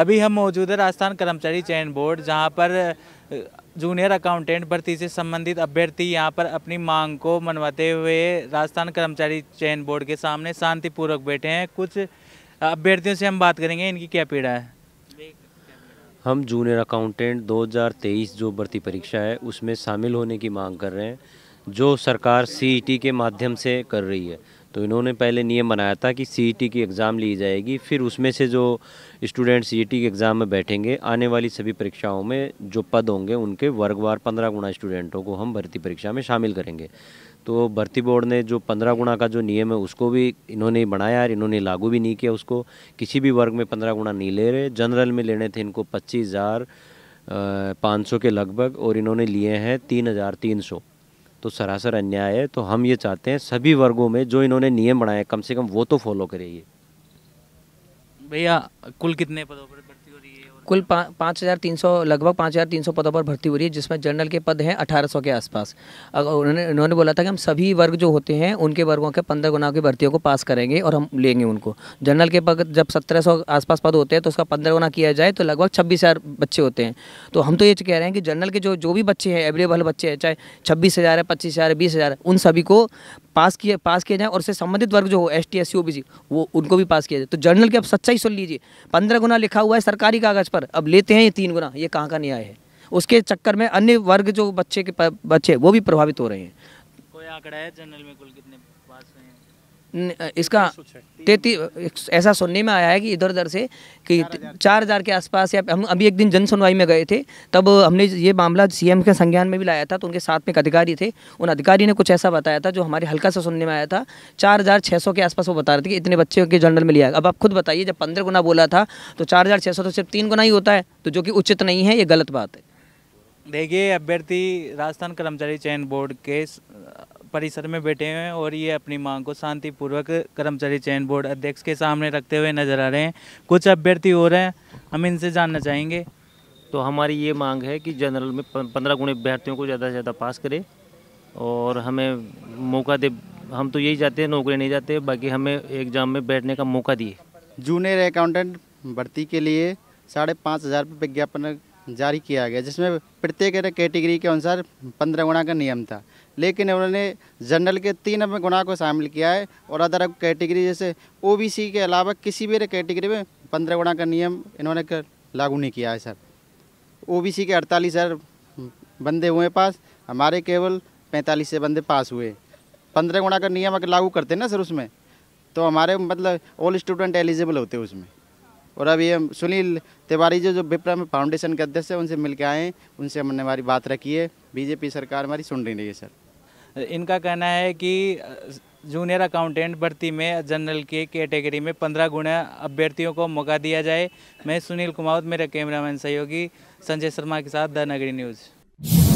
अभी हम मौजूद है राजस्थान कर्मचारी चयन बोर्ड जहाँ पर जूनियर अकाउंटेंट भर्ती से संबंधित अभ्यर्थी यहाँ पर अपनी मांग को मनवाते हुए राजस्थान कर्मचारी चयन बोर्ड के सामने शांतिपूर्वक बैठे हैं कुछ अभ्यर्थियों से हम बात करेंगे इनकी क्या पीड़ा है हम जूनियर अकाउंटेंट 2023 जो भर्ती परीक्षा है उसमें शामिल होने की मांग कर रहे हैं जो सरकार सीईटी e के माध्यम से कर रही है तो इन्होंने पहले नियम बनाया था कि सी e की एग्ज़ाम ली जाएगी फिर उसमें से जो स्टूडेंट सीईटी के एग्ज़ाम में बैठेंगे आने वाली सभी परीक्षाओं में जो पद होंगे उनके वर्गवार पंद्रह गुणा स्टूडेंटों को हम भर्ती परीक्षा में शामिल करेंगे तो भर्ती बोर्ड ने जो पंद्रह गुणा का जो नियम है उसको भी इन्होंने बनाया और इन्होंने लागू भी नहीं किया उसको किसी भी वर्ग में पंद्रह गुणा नहीं ले रहे जनरल में लेने थे इनको पच्चीस हज़ार पाँच सौ के लगभग और इन्होंने लिए हैं तीन हज़ार तीन सौ तो सरासर अन्याय है तो हम ये चाहते हैं सभी वर्गों में जो इन्होंने नियम बनाए कम से कम वो तो फॉलो करिए भैया कुल कितने पदों पर भर्ती कुल पाँच हज़ार तीन सौ लगभग पाँच हज़ार तीन सौ पदों पर भर्ती हो रही है जिसमें जनरल के पद हैं अठारह सौ के आसपास अगर उन्होंने उन्होंने बोला था कि हम सभी वर्ग जो होते हैं उनके वर्गों के पंद्रह गुना की भर्तियों को पास करेंगे और हम लेंगे उनको जनरल के पद जब सत्रह सौ आसपास पद होते हैं तो उसका पंद्रह गुना किया जाए तो लगभग छब्बीस हज़ार बच्चे होते हैं तो हम तो ये कह रहे हैं कि जनरल के जो जो भी बच्चे हैं एवलेबल बच्चे हैं चाहे छब्बीस हज़ार है पच्चीस हज़ार है बीस हज़ार उन सभी को पास किए पास किया जाए और उससे संबंधित वर्ग जो हो S T S C O B C वो उनको भी पास किया जाए तो जनरल की आप सच्चाई सुन लीजिए पंद्रह गुना लिखा हुआ है सरकार सरकारी कागज़ पर अब लेते हैं ये तीन गुना ये कहाँ का न्याय है उसके चक्कर में अन्य वर्ग जो बच्चे के बच्चे वो भी प्रभावित हो रहे हैं कोई आंकड़ा है जनरल में कुल कितने पास हुए हैं इसका तैतीस ऐसा सुनने में आया है कि इधर उधर से कि चार हज़ार के आसपास या हम अभी एक दिन जन सुनवाई में गए थे तब हमने ये मामला सीएम के संज्ञान में भी लाया था तो उनके साथ में एक अधिकारी थे उन अधिकारी ने कुछ ऐसा बताया था जो हमारे हल्का से सुनने में आया था चार हज़ार छः सौ के आसपास वो बता रहे थे कि इतने बच्चे के जनरल में लिया अब आप खुद बताइए जब पंद्रह गुना बोला था तो चार हज़ार छः सौ तो सिर्फ तीन गुना ही होता है तो जो कि उचित नहीं है ये गलत बात है देखिए अभ्यर्थी राजस्थान कर्मचारी चयन बोर्ड के परिसर में बैठे हुए हैं और ये अपनी मांग को शांतिपूर्वक कर्मचारी चयन बोर्ड अध्यक्ष के सामने रखते हुए नजर आ रहे हैं कुछ अभ्यर्थी हो रहे हैं हम इनसे जानना चाहेंगे तो हमारी ये मांग है कि जनरल में पंद्रह गुणे अभ्यर्थियों को ज़्यादा से ज़्यादा पास करे और हमें मौका दे हम तो यही जाते हैं नौकरी नहीं जाते बाकी हमें एग्ज़ाम में बैठने का मौका दिए जूनियर अकाउंटेंट भर्ती के लिए साढ़े पाँच हज़ार रुपये विज्ञापन जारी किया गया जिसमें प्रत्येक कैटेगरी के अनुसार पंद्रह गुणा का नियम था लेकिन उन्होंने जनरल के तीन गुणा को शामिल किया है और अदर कैटेगरी जैसे ओबीसी के अलावा किसी भी कैटेगरी में पंद्रह गुणा का नियम इन्होंने लागू नहीं किया है सर ओबीसी के अड़तालीस हज़ार बंदे हुए पास हमारे केवल पैंतालीस से बंदे पास हुए पंद्रह गुणा का नियम अगर लागू करते ना सर उसमें तो हमारे मतलब ऑल स्टूडेंट एलिजिबल होते उसमें और अभी हम सुनील तिवारी जो जो विप्रा में फाउंडेशन के अध्यक्ष हैं उनसे मिल के आए उनसे हमने हमारी बात रखी है बीजेपी सरकार हमारी सुन रही है सर इनका कहना है कि जूनियर अकाउंटेंट भर्ती में जनरल की कैटेगरी में पंद्रह गुणा अभ्यर्थियों को मौका दिया जाए मैं सुनील कुमावत मेरा कैमरामैन सहयोगी संजय शर्मा के साथ द नगरी न्यूज़